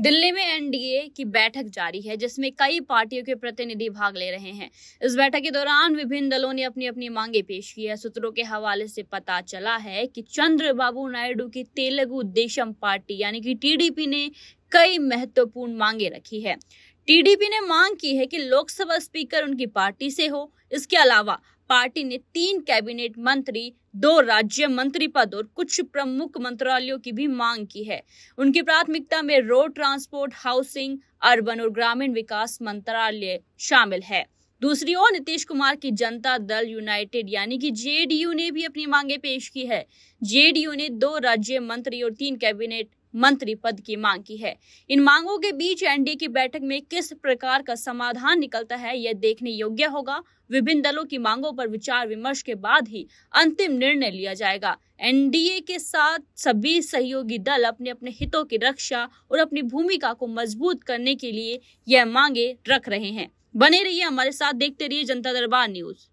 दिल्ली में एनडीए की बैठक जारी है जिसमें कई पार्टियों के प्रतिनिधि भाग ले रहे हैं इस बैठक के दौरान विभिन्न दलों ने अपनी अपनी मांगे पेश की है सूत्रों के हवाले से पता चला है कि चंद्रबाबू नायडू की तेलुगु देशम पार्टी यानी कि टीडीपी ने कई महत्वपूर्ण मांगे रखी है टीडीपी ने मांग की है कि लोकसभा स्पीकर उनकी पार्टी से हो इसके अलावा पार्टी ने तीन कैबिनेट मंत्री दो राज्य मंत्री पद और कुछ प्रमुख मंत्रालयों की भी मांग की है उनकी प्राथमिकता में रोड ट्रांसपोर्ट हाउसिंग अर्बन और ग्रामीण विकास मंत्रालय शामिल है दूसरी ओर नीतीश कुमार की जनता दल यूनाइटेड यानी कि जेडीयू ने भी अपनी मांगे पेश की है जेडीयू ने दो राज्य मंत्री और तीन कैबिनेट मंत्री पद की मांग की है इन मांगों के बीच एनडीए की बैठक में किस प्रकार का समाधान निकलता है यह देखने योग्य होगा विभिन्न दलों की मांगों पर विचार विमर्श के बाद ही अंतिम निर्णय लिया जाएगा एनडीए के साथ सभी सहयोगी दल अपने अपने हितों की रक्षा और अपनी भूमिका को मजबूत करने के लिए यह मांगे रख रहे हैं बने रहिए हमारे साथ देखते रहिए जनता दरबार न्यूज